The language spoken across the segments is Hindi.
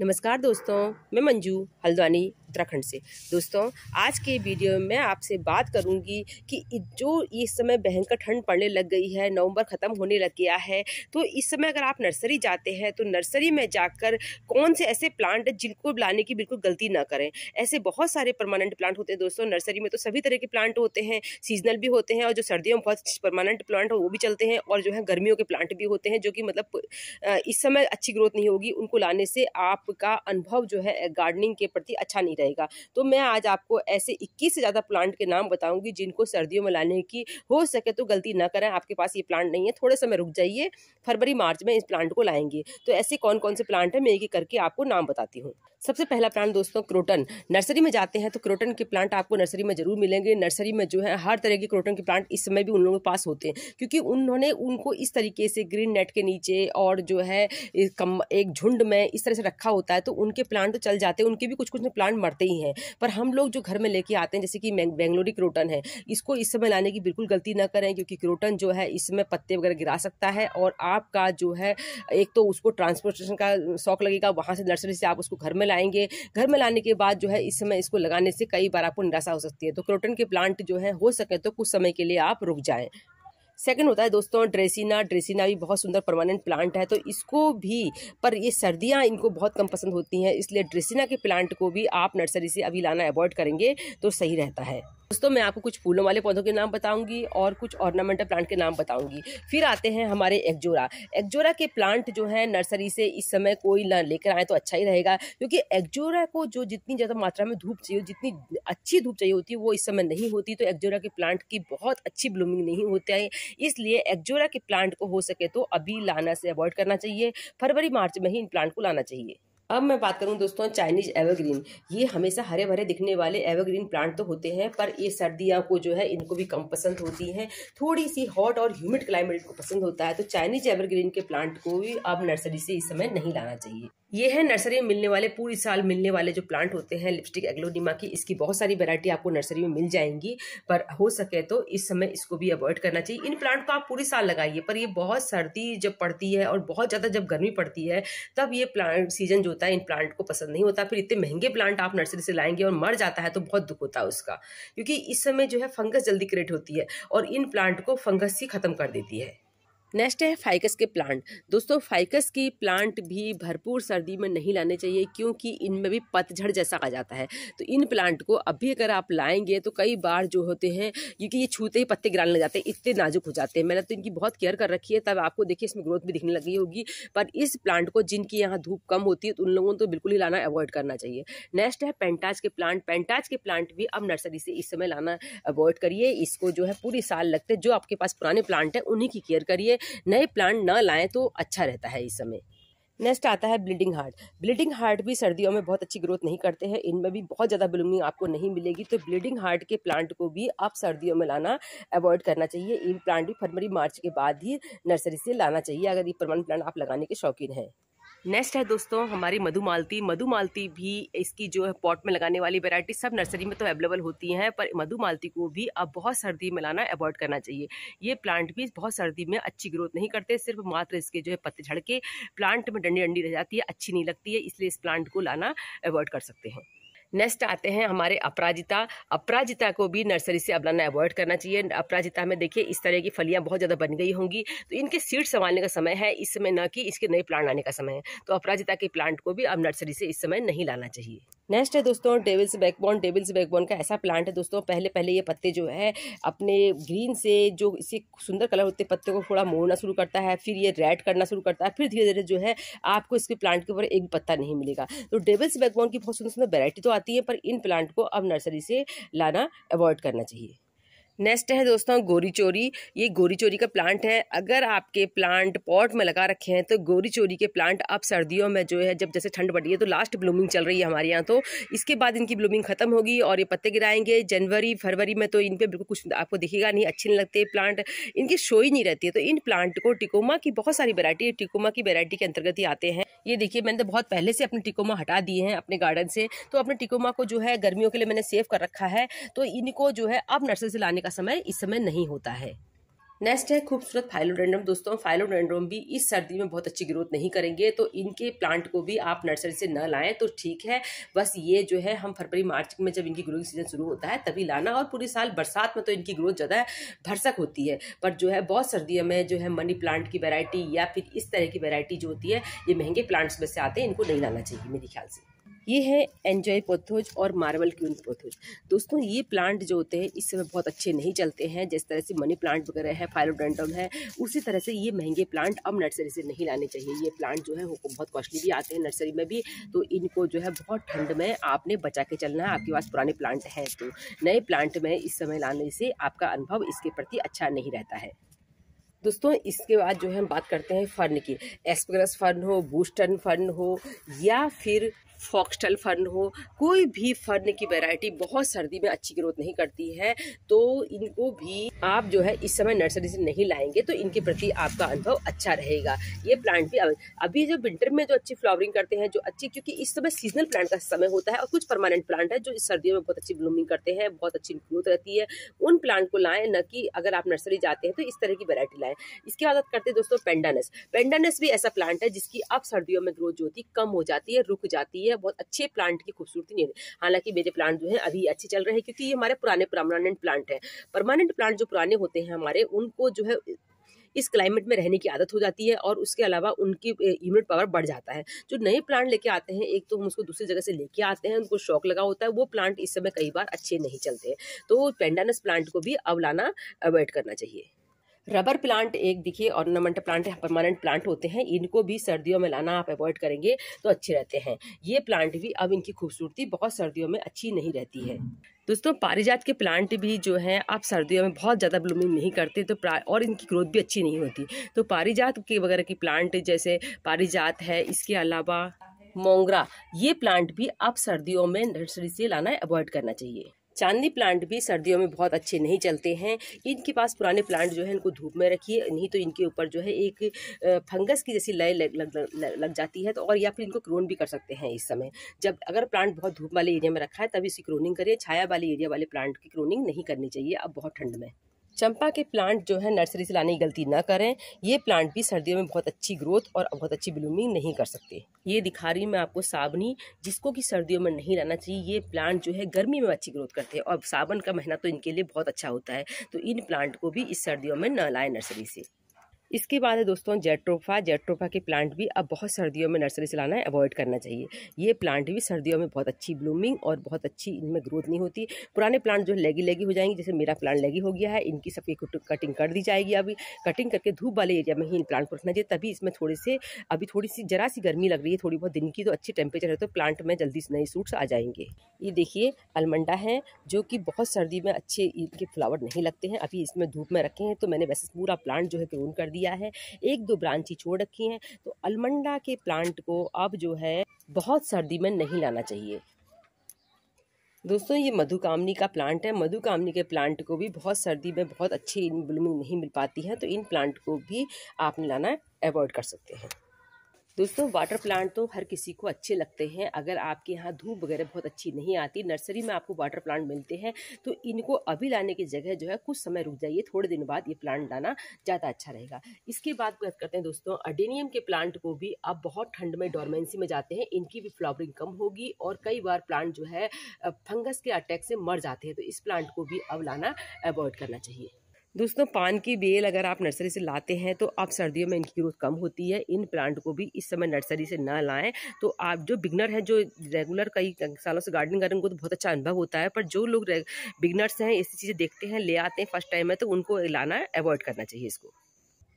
नमस्कार दोस्तों मैं मंजू हल्द्वानी उत्तराखंड से दोस्तों आज के वीडियो में मैं आपसे बात करूंगी कि जो इस समय भयंकर ठंड पड़ने लग गई है नवंबर ख़त्म होने लग गया है तो इस समय अगर आप नर्सरी जाते हैं तो नर्सरी में जाकर कौन से ऐसे प्लांट जिनको लाने की बिल्कुल गलती ना करें ऐसे बहुत सारे परमानेंट प्लांट होते हैं दोस्तों नर्सरी में तो सभी तरह के प्लांट होते हैं सीजनल भी होते हैं और जो सर्दियों में बहुत परमानेंट प्लांट वो भी चलते हैं और जो है गर्मियों के प्लांट भी होते हैं जो कि मतलब इस समय अच्छी ग्रोथ नहीं होगी उनको लाने से आपका अनुभव जो है गार्डनिंग के प्रति अच्छा नहीं रहेगा रहेगा तो मैं आज आपको ऐसे इक्कीस से ज़्यादा प्लांट के नाम बताऊँगी जिनको सर्दियों में लाने की हो सके तो गलती ना करें आपके पास ये प्लांट नहीं है थोड़े समय रुक जाइए फरवरी मार्च में इस प्लांट को लाएंगे तो ऐसे कौन कौन से प्लांट हैं मैं एक एक करके आपको नाम बताती हूँ सबसे पहला प्लांट दोस्तों क्रोटन नर्सरी में जाते हैं तो क्रोटन के प्लांट आपको नर्सरी में जरूर मिलेंगे नर्सरी में जो है हर तरह के क्रोटन के प्लांट इस समय भी उन लोगों के पास होते हैं क्योंकि उन्होंने उनको इस तरीके से ग्रीन नेट के नीचे और जो है एक झुंड में इस तरह से रखा होता है तो उनके प्लांट तो चल जाते हैं उनके भी कुछ कुछ प्लांट मर काटते ही हैं पर हम लोग जो घर में लेके आते हैं जैसे कि बेंगलोरी क्रोटन है इसको इस समय लाने की बिल्कुल गलती ना करें क्योंकि क्रोटन जो है इसमें पत्ते वगैरह गिरा सकता है और आपका जो है एक तो उसको ट्रांसपोर्टेशन का शौक लगेगा वहाँ से नर्सरी से आप उसको घर में लाएंगे घर में लाने के बाद जो है इस समय इसको लगाने से कई बार आपको निराशा हो सकती है तो क्रोटन के प्लांट जो है हो सके तो कुछ समय के लिए आप रुक जाएँ सेकंड होता है दोस्तों ड्रेसिना ड्रेसिना भी बहुत सुंदर परमानेंट प्लांट है तो इसको भी पर ये सर्दियाँ इनको बहुत कम पसंद होती हैं इसलिए ड्रेसिना के प्लांट को भी आप नर्सरी से अभी लाना अवॉइड करेंगे तो सही रहता है दोस्तों मैं आपको कुछ फूलों वाले पौधों के नाम बताऊंगी और कुछ ऑर्नामेंटल प्लांट के नाम बताऊंगी फिर आते हैं हमारे एक्जोरा एक्जोरा के प्लांट जो है नर्सरी से इस समय कोई ना लेकर आए तो अच्छा ही रहेगा क्योंकि एक्जोरा को जो जितनी ज़्यादा मात्रा में धूप चाहिए जितनी अच्छी धूप चाहिए होती है वो इस समय नहीं होती तो एक्जोरा के प्लांट की बहुत अच्छी ब्लूमिंग नहीं होती है इसलिए एक्जोरा के प्लांट को हो सके तो अभी लाना से अवॉइड करना चाहिए फरवरी मार्च में ही इन प्लांट को लाना चाहिए अब मैं बात करूँ दोस्तों चाइनीज एवरग्रीन ये हमेशा हरे भरे दिखने वाले एवरग्रीन प्लांट तो होते हैं पर ये सर्दियाँ को जो है इनको भी कम पसंद होती हैं थोड़ी सी हॉट और ह्यूमिड क्लाइमेट को पसंद होता है तो चाइनीज एवरग्रीन के प्लांट को भी अब नर्सरी से इस समय नहीं लाना चाहिए ये है नर्सरी में मिलने वाले पूरी साल मिलने वाले जो प्लांट होते हैं लिपस्टिक एग्लोडिमा की इसकी बहुत सारी वैरायटी आपको नर्सरी में मिल जाएंगी पर हो सके तो इस समय इसको भी अवॉइड करना चाहिए इन प्लांट को आप पूरी साल लगाइए पर ये बहुत सर्दी जब पड़ती है और बहुत ज़्यादा जब गर्मी पड़ती है तब ये प्लांट सीजन जो होता है इन प्लांट को पसंद नहीं होता फिर इतने महंगे प्लांट आप नर्सरी से लाएंगे और मर जाता है तो बहुत दुख होता है उसका क्योंकि इस समय जो है फंगस जल्दी क्रिएट होती है और इन प्लांट को फंगस ही खत्म कर देती है नेक्स्ट है फाइकस के प्लांट दोस्तों फाइकस की प्लांट भी भरपूर सर्दी में नहीं लाने चाहिए क्योंकि इनमें भी पतझड़ जैसा आ जाता है तो इन प्लांट को अभी अगर आप लाएंगे तो कई बार जो होते हैं क्योंकि ये छूते ही पत्ते गिराने लग जाते हैं इतने नाजुक हो जाते हैं मैंने तो इनकी बहुत केयर कर रखी है तब आपको देखिए इसमें ग्रोथ भी दिखने लगी होगी पर इस प्लांट को जिनकी यहाँ धूप कम होती है तो उन लोगों को तो बिल्कुल ही लाना अवॉइड करना चाहिए नेक्स्ट है पेंटाज के प्लांट पेंटाज के प्लांट भी अब नर्सरी से इस समय लाना अवॉइड करिए इसको जो है पूरी साल लगते जो आपके पास पुराने प्लांट हैं उन्हीं की केयर करिए नए प्लांट न लाएँ तो अच्छा रहता है इस समय नेक्स्ट आता है ब्लीडिंग हार्ट ब्लीडिंग हार्ट भी सर्दियों में बहुत अच्छी ग्रोथ नहीं करते हैं इनमें भी बहुत ज़्यादा ब्लूमिंग आपको नहीं मिलेगी तो ब्लीडिंग हार्ट के प्लांट को भी आप सर्दियों में लाना अवॉइड करना चाहिए इन प्लांट भी फरवरी मार्च के बाद ही नर्सरी से लाना चाहिए अगर ये परमानेंट प्लांट आप लगाने के शौकीन हैं नेक्स्ट है दोस्तों हमारी मधु मालती मधु मालती भी इसकी जो है पॉट में लगाने वाली वेराइटी सब नर्सरी में तो अवेलेबल होती हैं पर मधु मालती को भी अब बहुत सर्दी में लाना अवॉइड करना चाहिए ये प्लांट भी बहुत सर्दी में अच्छी ग्रोथ नहीं करते सिर्फ मात्र इसके जो है पत्ते झड़ के प्लांट में डंडी डंडी रह जाती है अच्छी नहीं लगती है इसलिए इस प्लांट को लाना अवॉइड कर सकते हैं नेक्स्ट आते हैं हमारे अपराजिता अपराजिता को भी नर्सरी से अब लाना अवॉइड करना चाहिए अपराजिता में देखिए इस तरह की फलियाँ बहुत ज़्यादा बन गई होंगी तो इनके सीड संभालने का समय है इस समय न कि इसके नए प्लांट लाने का समय है तो अपराजिता के प्लांट को भी अब नर्सरी से इस समय नहीं लाना चाहिए नेक्स्ट है दोस्तों डेविल्स बैकबोन डेविल्स बैकबोन का ऐसा प्लांट है दोस्तों पहले पहले ये पत्ते जो है अपने ग्रीन से जो इसे सुंदर कलर होते पत्ते को थोड़ा मोड़ना शुरू करता है फिर ये रेड करना शुरू करता है फिर धीरे धीरे जो है आपको इसके प्लांट के ऊपर एक पत्ता नहीं मिलेगा तो डेविल्स बैकबोन की बहुत सुंदर सुंदर वेरायटी तो आती है पर इन प्लांट को अब नर्सरी से लाना अवॉइड करना चाहिए नेक्स्ट है दोस्तों गोरी चोरी ये गोरी चोरी का प्लांट है अगर आपके प्लांट पॉट में लगा रखे हैं तो गोरी चोरी के प्लांट अब सर्दियों में जो है जब जैसे ठंड बढ़ी है तो लास्ट ब्लूमिंग चल रही है हमारे यहाँ तो इसके बाद इनकी ब्लूमिंग खत्म होगी और ये पत्ते गिराएंगे जनवरी फरवरी में तो इन पर बिल्कुल कुछ आपको दिखेगा नहीं अच्छे नहीं लगते प्लांट इनकी शो ही नहीं रहती है तो इन प्लांट को टिकोमा की बहुत सारी वेरायटी टिकोमा की वेरायटी के अंतर्गत ही आते हैं ये देखिए मैंने तो बहुत पहले से अपने टिकोमा हटा दिए हैं अपने गार्डन से तो अपने टिकोमा को जो है गर्मियों के लिए मैंने सेव कर रखा है तो इनको जो है अब नर्सरी से लाने का समय इस समय नहीं होता है नेक्स्ट है खूबसूरत फाइलोडेंड्रम दोस्तों फाइलोडेंड्रम भी इस सर्दी में बहुत अच्छी ग्रोथ नहीं करेंगे तो इनके प्लांट को भी आप नर्सरी से न लाएं तो ठीक है बस ये जो है हम फरवरी मार्च में जब इनकी ग्रोइंग सीजन शुरू होता है तभी लाना और पूरी साल बरसात में तो इनकी ग्रोथ ज़्यादा भरसक होती है पर जो है बहुत सर्दियों में जो है मनी प्लांट की वैरायटी या फिर इस तरह की वेरायटी जो होती है ये महंगे प्लांट्स में से आते हैं इनको नहीं लाना चाहिए मेरे ख्याल से ये है एन्जॉय पोथोज और मार्बल क्यून पोथोज दोस्तों ये प्लांट जो होते हैं इस समय बहुत अच्छे नहीं चलते हैं जिस तरह से मनी प्लांट वगैरह है फाइलोडेंटम है उसी तरह से ये महंगे प्लांट अब नर्सरी से नहीं लाने चाहिए ये प्लांट जो है वो बहुत कॉस्टली भी आते हैं नर्सरी में भी तो इनको जो है बहुत ठंड में आपने बचा के चलना है आपके पास पुराने प्लांट हैं तो नए प्लांट में इस समय लाने से आपका अनुभव इसके प्रति अच्छा नहीं रहता है दोस्तों इसके बाद जो है हम बात करते हैं फर्न की एस्पेगरस फर्न हो बूस्टन फर्न हो या फिर फॉक्सटेल फर्न हो कोई भी फर्न की वैरायटी बहुत सर्दी में अच्छी ग्रोथ नहीं करती है तो इनको भी आप जो है इस समय नर्सरी से नहीं लाएंगे तो इनके प्रति आपका अनुभव अच्छा रहेगा ये प्लांट भी अभी जो विंटर में जो अच्छी फ्लावरिंग करते हैं जो अच्छी क्योंकि इस समय सीजनल प्लांट का समय होता है और कुछ परमानेंट प्लांट है जो इस सर्दियों में बहुत अच्छी ब्लूमिंग करते हैं बहुत अच्छी ग्रोथ रहती है उन प्लांट को लाएं न कि अगर आप नर्सरी जाते हैं तो इस तरह की वैरायटी लाएं इसके बाद करते हैं दोस्तों पेंडानस पेंडानस भी ऐसा प्लांट है जिसकी अब सर्दियों में ग्रोथ जो होती है कम हो जाती है रुक जाती है है बहुत अच्छे प्लांट की खूबसूरती नहीं है हालांकि मेरे प्लांट जो है अभी अच्छे चल रहे हैं क्योंकि ये हमारे पुराने परमानेंट प्लांट हैं परमानेंट प्लांट जो पुराने होते हैं हमारे उनको जो है इस क्लाइमेट में रहने की आदत हो जाती है और उसके अलावा उनकी इम्यूनिट पावर बढ़ जाता है जो नए प्लांट लेके आते हैं एक तो हम उसको दूसरी जगह से लेके आते हैं उनको शौक लगा होता है वो प्लांट इस समय कई बार अच्छे नहीं चलते तो पेंडानस प्लांट को भी अब लाना अवॉइड करना चाहिए रबर प्लांट एक देखिए ऑर्नामेंट प्लांट परमानेंट प्लांट होते हैं इनको भी सर्दियों में लाना आप अवॉइड करेंगे तो अच्छे रहते हैं ये प्लांट भी अब इनकी खूबसूरती बहुत सर्दियों में अच्छी नहीं रहती है दोस्तों पारिजात के प्लांट भी जो हैं आप सर्दियों में बहुत ज़्यादा ब्लूमिंग नहीं करते तो और इनकी ग्रोथ भी अच्छी नहीं होती तो पारिजात के वगैरह की प्लांट जैसे पारिजात है इसके अलावा मोंगरा ये प्लांट भी आप सर्दियों में नर्सरी से लाना अवॉइड करना चाहिए चांदनी प्लांट भी सर्दियों में बहुत अच्छे नहीं चलते हैं इनके पास पुराने प्लांट जो है इनको धूप में रखिए नहीं तो इनके ऊपर जो है एक फंगस की जैसी लय लग, लग, लग, लग जाती है तो और या फिर इनको क्रोन भी कर सकते हैं इस समय जब अगर प्लांट बहुत धूप वाले एरिया में रखा है तभी इसकी क्रोनिंग करिए छाया वाले एरिया वाले प्लांट की क्रोनिंग नहीं करनी चाहिए अब बहुत ठंड में चंपा के प्लांट जो है नर्सरी से लाने की गलती ना करें ये प्लांट भी सर्दियों में बहुत अच्छी ग्रोथ और बहुत अच्छी ब्लूमिंग नहीं कर सकते ये दिखा रही हूँ मैं आपको साबनी जिसको कि सर्दियों में नहीं लाना चाहिए ये प्लांट जो है गर्मी में अच्छी ग्रोथ करते हैं और सावन का महीना तो इनके लिए बहुत अच्छा होता है तो इन प्लांट को भी इस सर्दियों में न लाएँ नर्सरी से इसके बाद है दोस्तों जेट्रोफा जेट्रोफा के प्लांट भी अब बहुत सर्दियों में नर्सरी से लाना अवॉइड करना चाहिए ये प्लांट भी सर्दियों में बहुत अच्छी ब्लूमिंग और बहुत अच्छी इनमें ग्रोथ नहीं होती पुराने प्लांट जो लेगी लेगी हो जाएंगे जैसे मेरा प्लांट लेगी हो गया है इनकी सबकी कटिंग कर दी जाएगी अभी कटिंग करके धूप वाले एरिया में ही इन प्लांट को रखना चाहिए तभी इसमें थोड़े से अभी थोड़ी सी जरा सी गर्मी लग रही है थोड़ी बहुत दिन की तो अच्छी टेम्परेचर है तो प्लांट में जल्दी से नए सूट्स आ जाएंगे ये देखिए अलमंडा है जो कि बहुत सर्दी में अच्छे इनके फ्लावर नहीं लगते हैं अभी इसमें धूप में रखे हैं तो मैंने वैसे पूरा प्लांट जो है ग्रोन कर दिया लिया है एक दो ब्रांची छोड़ रखी हैं तो अलमंडा के प्लांट को अब जो है बहुत सर्दी में नहीं लाना चाहिए दोस्तों ये मधुकामनी का प्लांट है मधुकामनी के प्लांट को भी बहुत सर्दी में बहुत अच्छी ब्लूमिंग नहीं मिल पाती है तो इन प्लांट को भी आप लाना अवॉइड कर सकते हैं दोस्तों वाटर प्लांट तो हर किसी को अच्छे लगते हैं अगर आपके यहाँ धूप वगैरह बहुत अच्छी नहीं आती नर्सरी में आपको वाटर प्लांट मिलते हैं तो इनको अभी लाने की जगह जो है कुछ समय रुक जाइए थोड़े दिन बाद ये प्लांट लाना ज़्यादा अच्छा रहेगा इसके बाद बात करते हैं दोस्तों अडेनियम के प्लांट को भी अब बहुत ठंड में डॉर्मेंसी में जाते हैं इनकी भी फ्लावरिंग कम होगी और कई बार प्लांट जो है फंगस के अटैक से मर जाते हैं तो इस प्लांट को भी अब लाना अवॉइड करना चाहिए दोस्तों पान की बेल अगर आप नर्सरी से लाते हैं तो अब सर्दियों में इनकी ग्रोथ कम होती है इन प्लांट को भी इस समय नर्सरी से ना लाएं तो आप जो बिगनर हैं जो रेगुलर कई सालों से गार्डनिंग कर रहे हैं उनको तो बहुत अच्छा अनुभव होता है पर जो लोग बिगनर्स हैं ऐसी चीज़ें देखते हैं ले आते हैं फर्स्ट टाइम है तो उनको लाना अवॉइड करना चाहिए इसको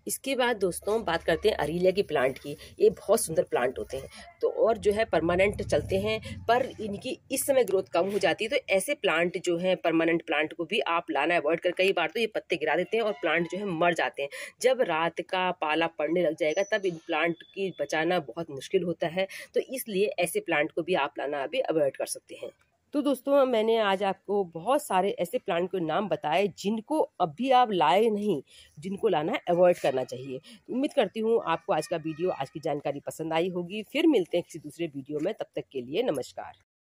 इसके बाद दोस्तों बात करते हैं अरीलिया की प्लांट की ये बहुत सुंदर प्लांट होते हैं तो और जो है परमानेंट चलते हैं पर इनकी इस समय ग्रोथ कम हो जाती है तो ऐसे प्लांट जो हैं परमानेंट प्लांट को भी आप लाना अवॉइड कर कई बार तो ये पत्ते गिरा देते हैं और प्लांट जो है मर जाते हैं जब रात का पाला पड़ने लग जाएगा तब इन प्लांट की बचाना बहुत मुश्किल होता है तो इसलिए ऐसे प्लांट को भी आप लाना अभी अवॉइड कर सकते हैं तो दोस्तों मैंने आज आपको बहुत सारे ऐसे प्लांट के नाम बताए जिनको अभी आप लाए नहीं जिनको लाना अवॉइड करना चाहिए उम्मीद करती हूँ आपको आज का वीडियो आज की जानकारी पसंद आई होगी फिर मिलते हैं किसी दूसरे वीडियो में तब तक के लिए नमस्कार